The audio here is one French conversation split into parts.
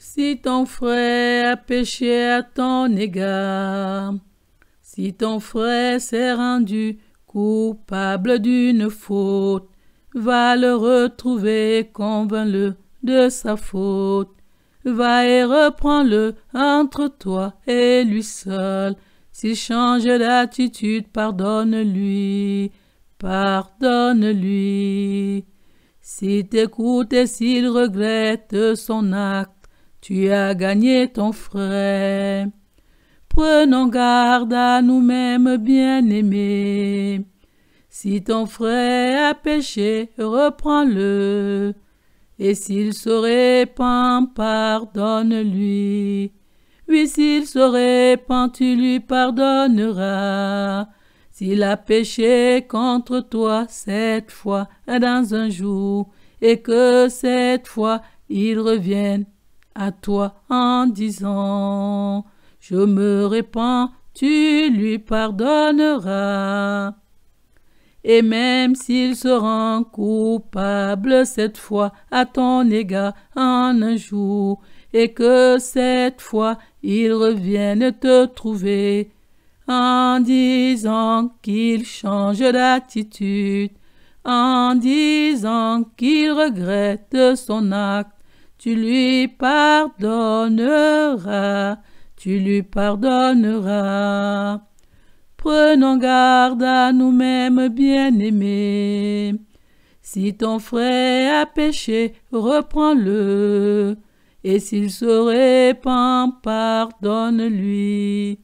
Si ton frère a péché à ton égard, si ton frère s'est rendu coupable d'une faute, va le retrouver, convainc-le de sa faute. Va et reprends-le entre toi et lui seul. S'il change d'attitude, pardonne-lui, pardonne-lui. Si t'écoutes et s'il regrette son acte, tu as gagné ton frère. Prenons garde à nous-mêmes, bien-aimés. Si ton frère a péché, reprends-le. Et s'il se répand, pardonne-lui. Oui, s'il se répand, tu lui pardonneras. S'il a péché contre toi cette fois dans un jour, et que cette fois il revienne à toi en disant Je me répands, tu lui pardonneras. Et même s'il se rend coupable cette fois à ton égard en un jour, et que cette fois il revienne te trouver, en disant qu'il change d'attitude, en disant qu'il regrette son acte, tu lui pardonneras, tu lui pardonneras. Prenons garde à nous-mêmes, bien-aimés. Si ton frère a péché, reprends-le, et s'il se répand, pardonne-lui.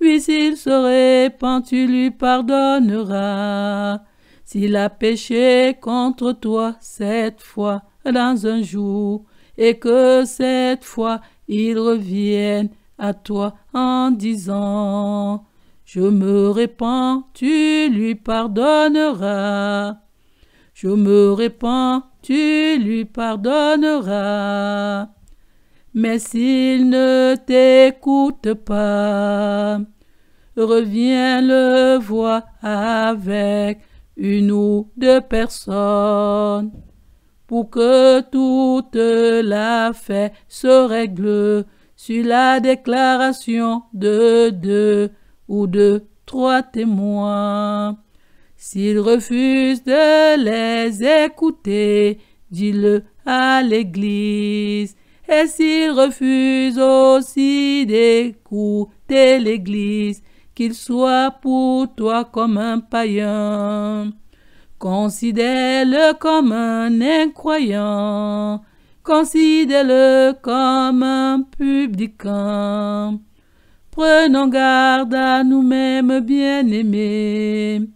Oui, s'il se répand, tu lui pardonneras. S'il a péché contre toi cette fois dans un jour, et que cette fois il revienne à toi en disant Je me répands, tu lui pardonneras. Je me répands, tu lui pardonneras. Mais s'il ne t'écoute pas, reviens le voir avec une ou deux personnes pour que toute la fête se règle sur la déclaration de deux ou de trois témoins. S'ils refusent de les écouter, dis-le à l'Église. Et s'ils refuse aussi d'écouter l'Église, qu'il soit pour toi comme un païen. Considère-le comme un incroyant, considère-le comme un publican. Prenons garde à nous-mêmes, bien-aimés.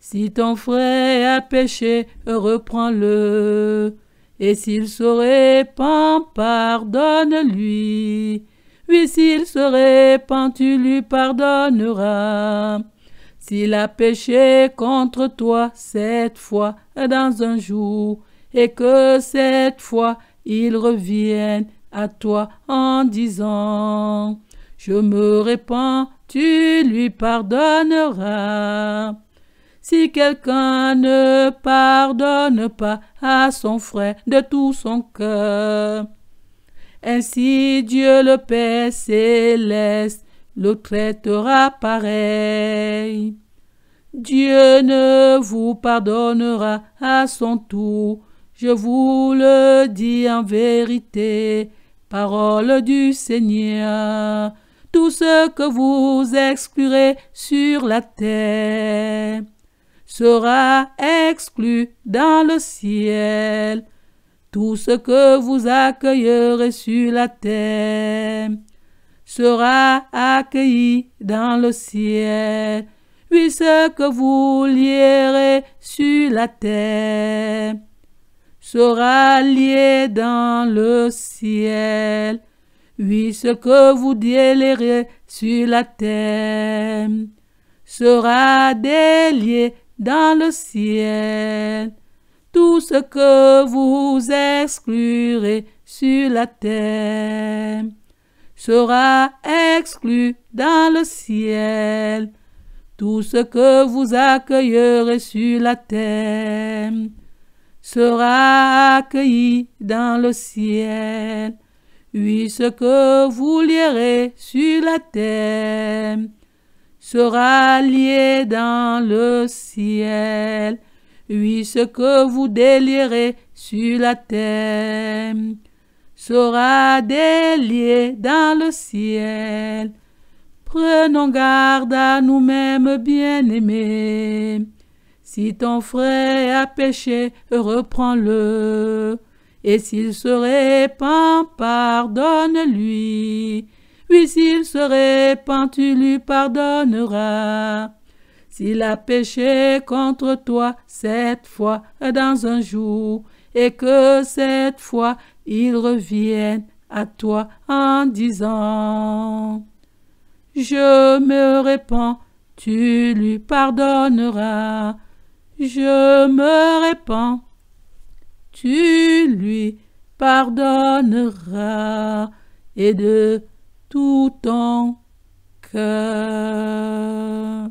Si ton frère a péché, reprends-le. Et s'il se répand, pardonne-lui. Oui, s'il se répand, tu lui pardonneras. S'il a péché contre toi cette fois dans un jour, et que cette fois il revienne à toi en disant, Je me répands, tu lui pardonneras. Si quelqu'un ne pardonne pas à son frère de tout son cœur, ainsi Dieu le Père céleste le traitera pareil. Dieu ne vous pardonnera à son tour, je vous le dis en vérité, parole du Seigneur, tout ce que vous exclurez sur la terre sera exclu dans le ciel, tout ce que vous accueillerez sur la terre sera accueilli dans le ciel, ce que vous lierez sur la terre, sera lié dans le ciel, ce que vous délierez sur la terre, sera délié dans le ciel. Tout ce que vous exclurez sur la terre sera exclu dans le ciel. Tout ce que vous accueillerez sur la terre sera accueilli dans le ciel. Oui, ce que vous lierez sur la terre sera lié dans le ciel. Oui, ce que vous délierez sur la terre sera délié dans le ciel. Prenons garde à nous-mêmes, bien-aimés. Si ton frère a péché, reprends-le. Et s'il se répand, pardonne-lui. Oui, s'il se répand, tu lui pardonneras. S'il a péché contre toi cette fois dans un jour, et que cette fois il revienne à toi en disant Je me répands, tu lui pardonneras. Je me répands, tu lui pardonneras et de tout ton cœur.